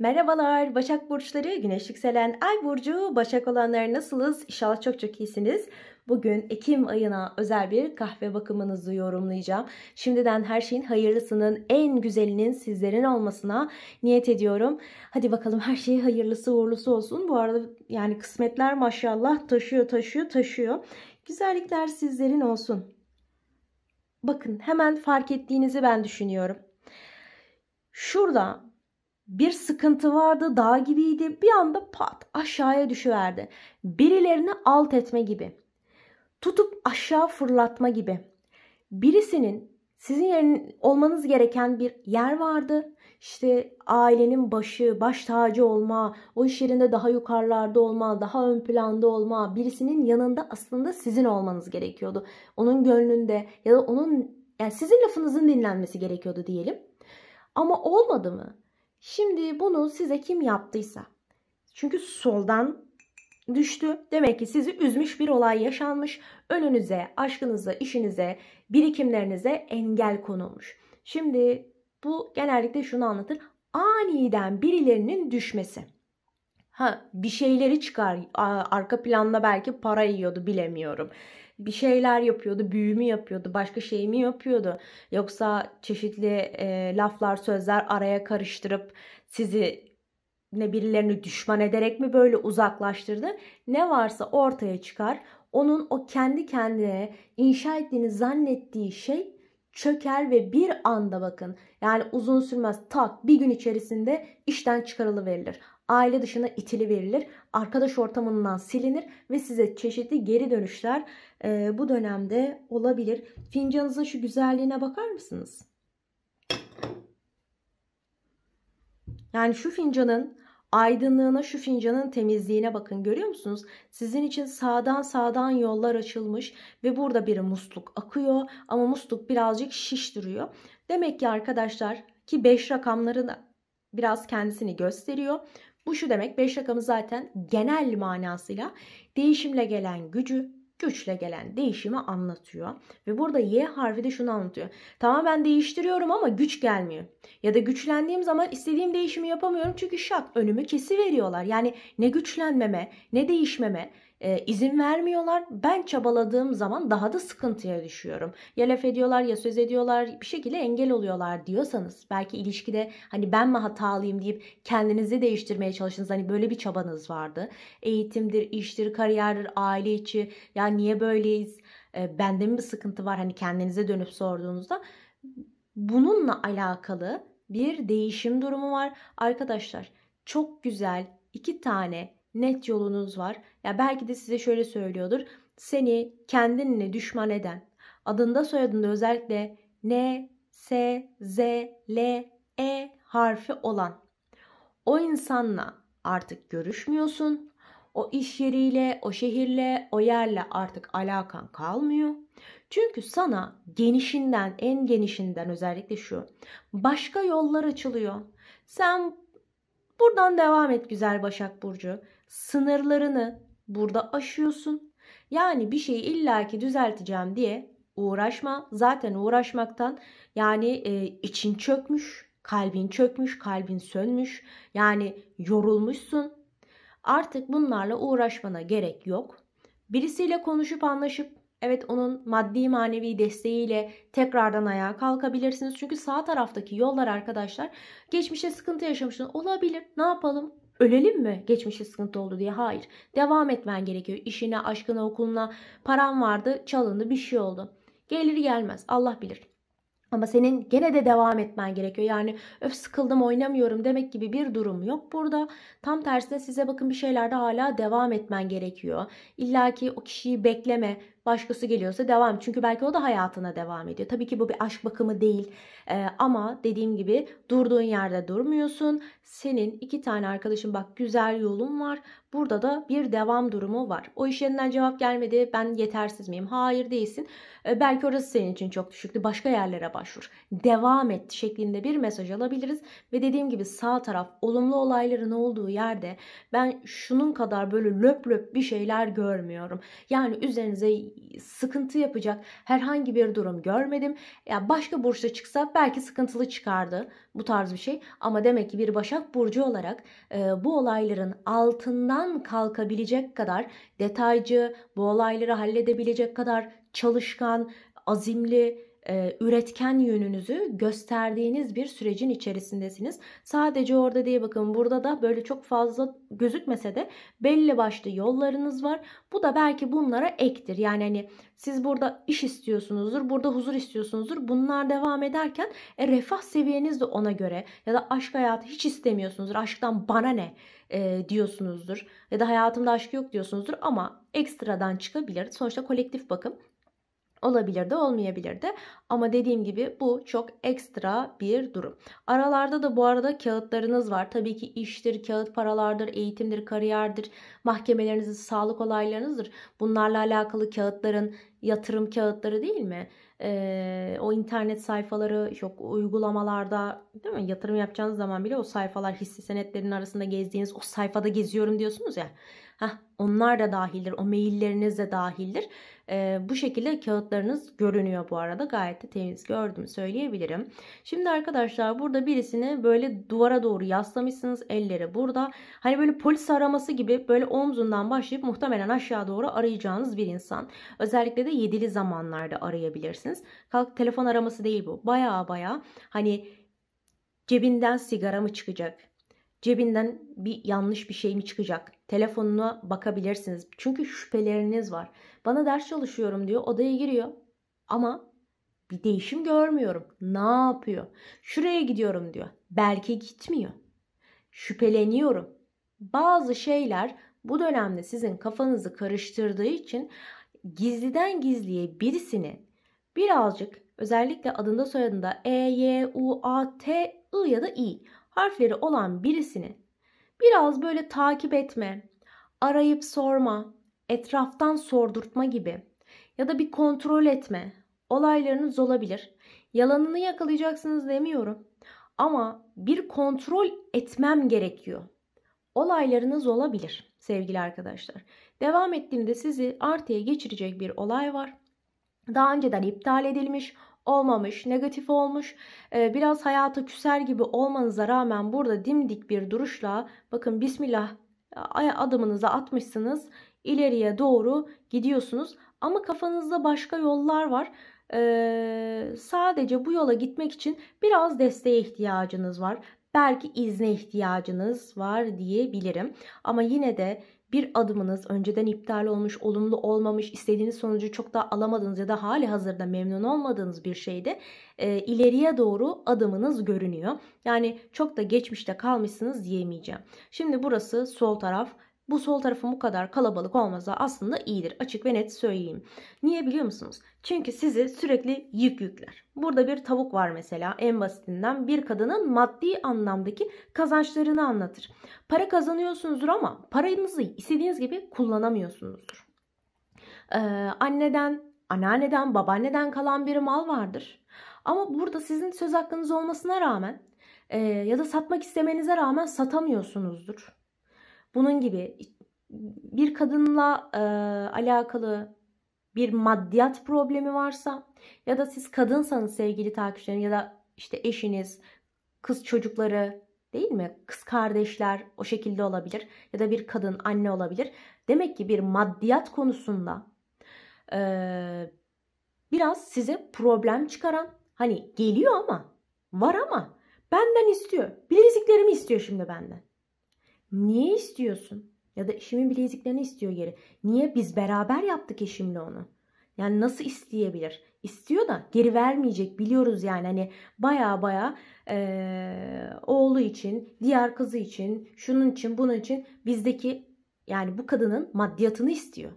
Merhabalar Başak Burçları, Güneş Yükselen Ay Burcu, Başak olanlar nasılsınız? İnşallah çok çok iyisiniz. Bugün Ekim ayına özel bir kahve bakımınızı yorumlayacağım. Şimdiden her şeyin hayırlısının, en güzelinin sizlerin olmasına niyet ediyorum. Hadi bakalım her şey hayırlısı uğurlusu olsun. Bu arada yani kısmetler maşallah taşıyor taşıyor taşıyor. Güzellikler sizlerin olsun. Bakın hemen fark ettiğinizi ben düşünüyorum. Şurada bir sıkıntı vardı, dağ gibiydi. Bir anda pat aşağıya düşüverdi. Birilerini alt etme gibi. Tutup aşağı fırlatma gibi. Birisinin sizin yerin olmanız gereken bir yer vardı. İşte ailenin başı, baş tacı olma, o iş yerinde daha yukarılarda olma, daha ön planda olma, birisinin yanında aslında sizin olmanız gerekiyordu. Onun gönlünde ya da onun yani sizin lafınızın dinlenmesi gerekiyordu diyelim. Ama olmadı mı? Şimdi bunu size kim yaptıysa. Çünkü soldan düştü. Demek ki sizi üzmüş bir olay yaşanmış. Önünüze, aşkınıza, işinize, birikimlerinize engel konulmuş. Şimdi bu genellikle şunu anlatır. Aniden birilerinin düşmesi. Ha bir şeyleri çıkar. Arka planda belki para yiyordu bilemiyorum. Bir şeyler yapıyordu, büyümü yapıyordu, başka şey mi yapıyordu? Yoksa çeşitli e, laflar, sözler araya karıştırıp sizi ne birilerini düşman ederek mi böyle uzaklaştırdı? Ne varsa ortaya çıkar. Onun o kendi kendine inşa ettiğini zannettiği şey çöker ve bir anda bakın yani uzun sürmez tak bir gün içerisinde işten çıkarılıverilir aile dışına itili verilir, arkadaş ortamından silinir ve size çeşitli geri dönüşler e, bu dönemde olabilir. Fincanınızın şu güzelliğine bakar mısınız? Yani şu fincanın aydınlığına, şu fincanın temizliğine bakın. Görüyor musunuz? Sizin için sağdan sağdan yollar açılmış ve burada bir musluk akıyor ama musluk birazcık şiş duruyor. Demek ki arkadaşlar ki 5 rakamları biraz kendisini gösteriyor. Bu şu demek 5 rakamı zaten genel manasıyla değişimle gelen gücü, güçle gelen değişimi anlatıyor. Ve burada Y harfi de şunu anlatıyor. Tamam ben değiştiriyorum ama güç gelmiyor. Ya da güçlendiğim zaman istediğim değişimi yapamıyorum çünkü şak önümü kesi veriyorlar. Yani ne güçlenmeme, ne değişmeme e, izin vermiyorlar. Ben çabaladığım zaman daha da sıkıntıya düşüyorum. Ya laf ediyorlar ya söz ediyorlar bir şekilde engel oluyorlar diyorsanız belki ilişkide hani ben mi hatalıyım deyip kendinizi değiştirmeye çalıştınız. Hani böyle bir çabanız vardı. Eğitimdir, iştir, kariyerdir, aile içi ya niye böyleyiz? E, bende mi bir sıkıntı var? Hani kendinize dönüp sorduğunuzda bununla alakalı bir değişim durumu var. Arkadaşlar çok güzel iki tane net yolunuz var. Ya belki de size şöyle söylüyordur. Seni kendinle düşman eden adında soyadında özellikle N, S, Z, L, E harfi olan o insanla artık görüşmüyorsun. O iş yeriyle, o şehirle, o yerle artık alakan kalmıyor. Çünkü sana genişinden, en genişinden özellikle şu. Başka yollar açılıyor. Sen buradan devam et güzel Başak Burcu sınırlarını burada aşıyorsun. Yani bir şeyi illaki düzelteceğim diye uğraşma. Zaten uğraşmaktan yani e, için çökmüş, kalbin çökmüş, kalbin sönmüş. Yani yorulmuşsun. Artık bunlarla uğraşmana gerek yok. Birisiyle konuşup anlaşıp evet onun maddi manevi desteğiyle tekrardan ayağa kalkabilirsiniz. Çünkü sağ taraftaki yollar arkadaşlar geçmişte sıkıntı yaşamışsın. Olabilir ne yapalım Ölelim mi geçmişte sıkıntı oldu diye? Hayır. Devam etmen gerekiyor. İşine, aşkına, okuluna. Paran vardı, çalındı, bir şey oldu. Gelir gelmez. Allah bilir. Ama senin gene de devam etmen gerekiyor. Yani öf sıkıldım oynamıyorum demek gibi bir durum yok burada. Tam tersine size bakın bir şeylerde hala devam etmen gerekiyor. İlla ki o kişiyi bekleme, başkası geliyorsa devam. Çünkü belki o da hayatına devam ediyor. Tabii ki bu bir aşk bakımı değil. Ee, ama dediğim gibi durduğun yerde durmuyorsun. Senin iki tane arkadaşın bak güzel yolun var. Burada da bir devam durumu var. O iş yerinden cevap gelmedi. Ben yetersiz miyim? Hayır değilsin. Ee, belki orası senin için çok düşüktü. Başka yerlere başvur. Devam et şeklinde bir mesaj alabiliriz. Ve dediğim gibi sağ taraf olumlu olayların olduğu yerde ben şunun kadar böyle löp löp bir şeyler görmüyorum. Yani üzerinize sıkıntı yapacak herhangi bir durum görmedim. Ya başka burçta çıksa belki sıkıntılı çıkardı bu tarz bir şey. Ama demek ki bir Başak burcu olarak e, bu olayların altından kalkabilecek kadar detaycı, bu olayları halledebilecek kadar çalışkan, azimli, e, üretken yönünüzü gösterdiğiniz bir sürecin içerisindesiniz. Sadece orada diye bakın burada da böyle çok fazla gözükmese de belli başlı yollarınız var. Bu da belki bunlara ektir. Yani hani siz burada iş istiyorsunuzdur, burada huzur istiyorsunuzdur. Bunlar devam ederken e, refah seviyeniz de ona göre ya da aşk hayatı hiç istemiyorsunuzdur. Aşktan bana ne? e, diyorsunuzdur ya da hayatımda aşk yok diyorsunuzdur ama ekstradan çıkabilir. Sonuçta kolektif bakım Olabilir de olmayabilir de ama dediğim gibi bu çok ekstra bir durum. Aralarda da bu arada kağıtlarınız var. Tabii ki iştir, kağıt paralardır, eğitimdir, kariyerdir, mahkemeleriniz, sağlık olaylarınızdır. Bunlarla alakalı kağıtların yatırım kağıtları değil mi? Ee, o internet sayfaları yok uygulamalarda değil mi? Yatırım yapacağınız zaman bile o sayfalar hisse senetlerinin arasında gezdiğiniz o sayfada geziyorum diyorsunuz ya. Heh, onlar da dahildir. O mailleriniz de dahildir. Ee, bu şekilde kağıtlarınız görünüyor bu arada. Gayet de temiz gördüm söyleyebilirim. Şimdi arkadaşlar burada birisini böyle duvara doğru yaslamışsınız. Elleri burada. Hani böyle polis araması gibi böyle omzundan başlayıp muhtemelen aşağı doğru arayacağınız bir insan. Özellikle de yedili zamanlarda arayabilirsiniz. Kalk telefon araması değil bu. Baya baya hani cebinden sigara mı çıkacak? Cebinden bir yanlış bir şey mi çıkacak? telefonuna bakabilirsiniz. Çünkü şüpheleriniz var. Bana ders çalışıyorum diyor. Odaya giriyor. Ama bir değişim görmüyorum. Ne yapıyor? Şuraya gidiyorum diyor. Belki gitmiyor. Şüpheleniyorum. Bazı şeyler bu dönemde sizin kafanızı karıştırdığı için gizliden gizliye birisini birazcık özellikle adında soyadında E, Y, U, A, T, I ya da I harfleri olan birisini Biraz böyle takip etme, arayıp sorma, etraftan sordurtma gibi ya da bir kontrol etme olaylarınız olabilir. Yalanını yakalayacaksınız demiyorum ama bir kontrol etmem gerekiyor. Olaylarınız olabilir sevgili arkadaşlar. Devam ettiğimde sizi artıya geçirecek bir olay var. Daha önceden iptal edilmiş, olmamış, negatif olmuş, biraz hayata küser gibi olmanıza rağmen burada dimdik bir duruşla bakın Bismillah adımınızı atmışsınız, ileriye doğru gidiyorsunuz ama kafanızda başka yollar var. sadece bu yola gitmek için biraz desteğe ihtiyacınız var. Belki izne ihtiyacınız var diyebilirim. Ama yine de bir adımınız önceden iptal olmuş, olumlu olmamış, istediğiniz sonucu çok daha alamadığınız ya da hali hazırda memnun olmadığınız bir şeyde e, ileriye doğru adımınız görünüyor. Yani çok da geçmişte kalmışsınız diyemeyeceğim. Şimdi burası sol taraf bu sol tarafın bu kadar kalabalık olmasa aslında iyidir. Açık ve net söyleyeyim. Niye biliyor musunuz? Çünkü sizi sürekli yük yükler. Burada bir tavuk var mesela en basitinden bir kadının maddi anlamdaki kazançlarını anlatır. Para kazanıyorsunuzdur ama paranızı istediğiniz gibi kullanamıyorsunuzdur. Ee, anneden, anneanneden, babaanneden kalan bir mal vardır. Ama burada sizin söz hakkınız olmasına rağmen e, ya da satmak istemenize rağmen satamıyorsunuzdur. Bunun gibi bir kadınla e, alakalı bir maddiyat problemi varsa ya da siz kadınsanız sevgili takipçilerim ya da işte eşiniz, kız çocukları değil mi? Kız kardeşler o şekilde olabilir ya da bir kadın anne olabilir. Demek ki bir maddiyat konusunda e, biraz size problem çıkaran hani geliyor ama var ama benden istiyor. Bileziklerimi istiyor şimdi benden. Niye istiyorsun? Ya da işimin bileziklerini istiyor geri. Niye? Biz beraber yaptık eşimle onu. Yani nasıl isteyebilir? İstiyor da geri vermeyecek biliyoruz yani hani baya baya e, oğlu için, diğer kızı için, şunun için, bunun için bizdeki yani bu kadının maddiyatını istiyor.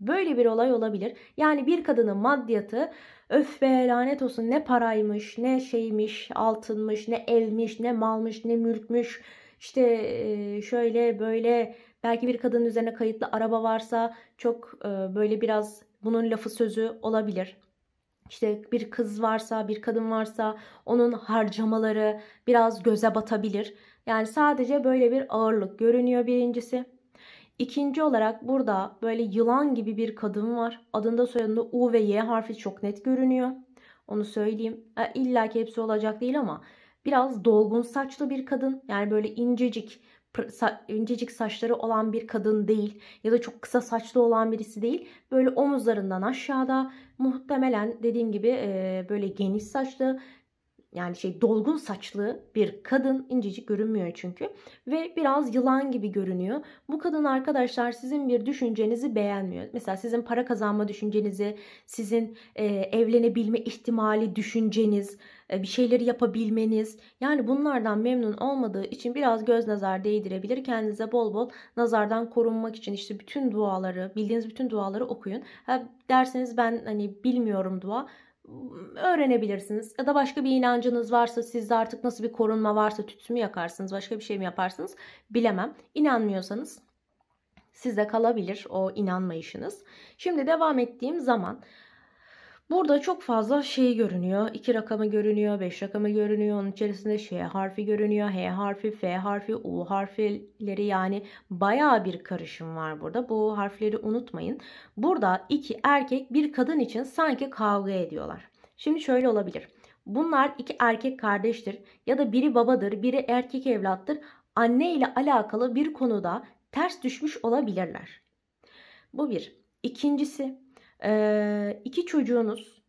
Böyle bir olay olabilir. Yani bir kadının maddiyatı öf be lanet olsun ne paraymış, ne şeymiş, altınmış, ne evmiş, ne malmış, ne mülkmüş, işte şöyle böyle belki bir kadının üzerine kayıtlı araba varsa çok böyle biraz bunun lafı sözü olabilir. İşte bir kız varsa, bir kadın varsa onun harcamaları biraz göze batabilir. Yani sadece böyle bir ağırlık görünüyor birincisi. İkinci olarak burada böyle yılan gibi bir kadın var. Adında soyadında U ve Y harfi çok net görünüyor. Onu söyleyeyim. İlla ki hepsi olacak değil ama biraz dolgun saçlı bir kadın. Yani böyle incecik incecik saçları olan bir kadın değil ya da çok kısa saçlı olan birisi değil. Böyle omuzlarından aşağıda muhtemelen dediğim gibi böyle geniş saçlı yani şey dolgun saçlı bir kadın incecik görünmüyor çünkü ve biraz yılan gibi görünüyor. Bu kadın arkadaşlar sizin bir düşüncenizi beğenmiyor. Mesela sizin para kazanma düşüncenizi, sizin evlenebilme ihtimali düşünceniz, e, bir şeyleri yapabilmeniz. Yani bunlardan memnun olmadığı için biraz göz nazar değdirebilir. Kendinize bol bol nazardan korunmak için işte bütün duaları, bildiğiniz bütün duaları okuyun. Ha, derseniz ben hani bilmiyorum dua öğrenebilirsiniz. Ya da başka bir inancınız varsa sizde artık nasıl bir korunma varsa tütsü mü yakarsınız başka bir şey mi yaparsınız bilemem. İnanmıyorsanız sizde kalabilir o inanmayışınız. Şimdi devam ettiğim zaman Burada çok fazla şey görünüyor. iki rakamı görünüyor, beş rakamı görünüyor. Onun içerisinde Ş harfi görünüyor, H harfi, F harfi, U harfleri yani baya bir karışım var burada. Bu harfleri unutmayın. Burada iki erkek bir kadın için sanki kavga ediyorlar. Şimdi şöyle olabilir. Bunlar iki erkek kardeştir ya da biri babadır, biri erkek evlattır. Anne ile alakalı bir konuda ters düşmüş olabilirler. Bu bir. İkincisi ee, iki çocuğunuz,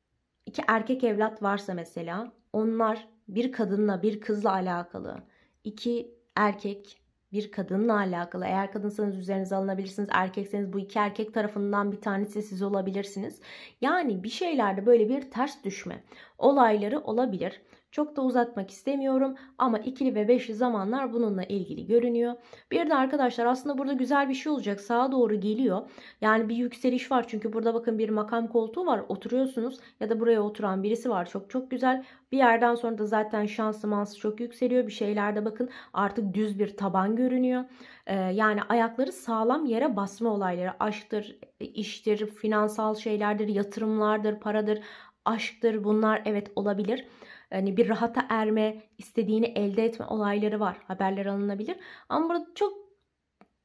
iki erkek evlat varsa mesela onlar bir kadınla bir kızla alakalı, iki erkek bir kadınla alakalı. Eğer kadınsanız üzerinize alınabilirsiniz. Erkekseniz bu iki erkek tarafından bir tanesi siz olabilirsiniz. Yani bir şeylerde böyle bir ters düşme olayları olabilir. Çok da uzatmak istemiyorum ama ikili ve beşli zamanlar bununla ilgili görünüyor. Bir de arkadaşlar aslında burada güzel bir şey olacak. Sağa doğru geliyor. Yani bir yükseliş var. Çünkü burada bakın bir makam koltuğu var. Oturuyorsunuz ya da buraya oturan birisi var. Çok çok güzel. Bir yerden sonra da zaten şansı mansı çok yükseliyor. Bir şeylerde bakın artık düz bir taban görünüyor. Ee, yani ayakları sağlam yere basma olayları. Aşktır, iştir, finansal şeylerdir, yatırımlardır, paradır, aşktır bunlar evet olabilir hani bir rahata erme, istediğini elde etme olayları var. Haberler alınabilir. Ama burada çok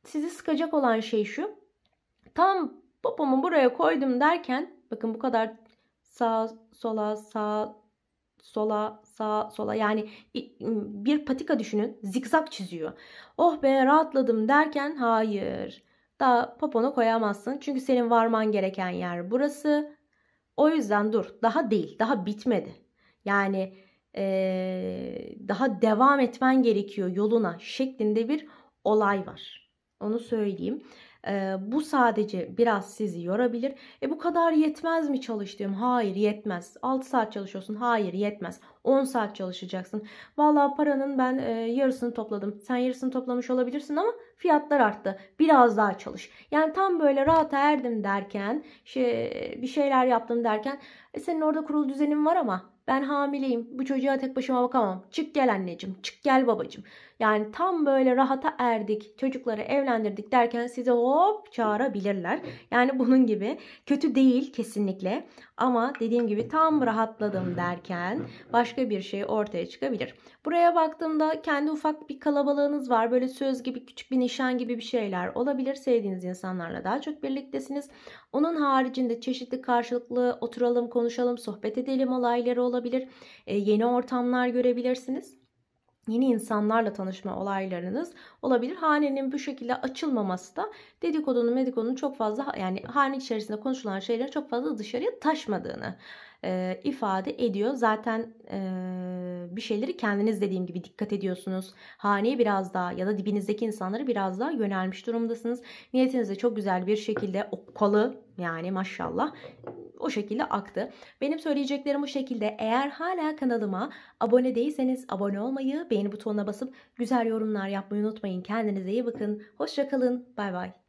sizi sıkacak olan şey şu. Tam popomu buraya koydum derken bakın bu kadar sağ sola sağ sola sağ sola yani bir patika düşünün zikzak çiziyor. Oh be rahatladım derken hayır daha poponu koyamazsın. Çünkü senin varman gereken yer burası. O yüzden dur daha değil daha bitmedi. Yani ee, daha devam etmen gerekiyor yoluna şeklinde bir olay var. Onu söyleyeyim. E, bu sadece biraz sizi yorabilir. E bu kadar yetmez mi çalıştığım? Hayır yetmez. 6 saat çalışıyorsun. Hayır yetmez. 10 saat çalışacaksın. Valla paranın ben e, yarısını topladım. Sen yarısını toplamış olabilirsin ama fiyatlar arttı. Biraz daha çalış. Yani tam böyle rahat erdim derken, şey, bir şeyler yaptım derken e, senin orada kurul düzenin var ama ben hamileyim bu çocuğa tek başıma bakamam çık gel anneciğim çık gel babacığım yani tam böyle rahata erdik çocukları evlendirdik derken size hop çağırabilirler yani bunun gibi kötü değil kesinlikle ama dediğim gibi tam rahatladım derken başka bir şey ortaya çıkabilir buraya baktığımda kendi ufak bir kalabalığınız var böyle söz gibi küçük bir nişan gibi bir şeyler olabilir sevdiğiniz insanlarla daha çok birliktesiniz onun haricinde çeşitli karşılıklı oturalım, konuşalım, sohbet edelim olayları olabilir. E, yeni ortamlar görebilirsiniz yeni insanlarla tanışma olaylarınız olabilir. Hanenin bu şekilde açılmaması da dedikodunun medikodunun çok fazla yani hane içerisinde konuşulan şeylerin çok fazla dışarıya taşmadığını e, ifade ediyor. Zaten e, bir şeyleri kendiniz dediğim gibi dikkat ediyorsunuz. Haneye biraz daha ya da dibinizdeki insanları biraz daha yönelmiş durumdasınız. Niyetiniz de çok güzel bir şekilde okkalı yani maşallah o şekilde aktı. Benim söyleyeceklerim bu şekilde. Eğer hala kanalıma abone değilseniz abone olmayı, beğeni butonuna basıp güzel yorumlar yapmayı unutmayın. Kendinize iyi bakın. Hoşçakalın. Bay bay.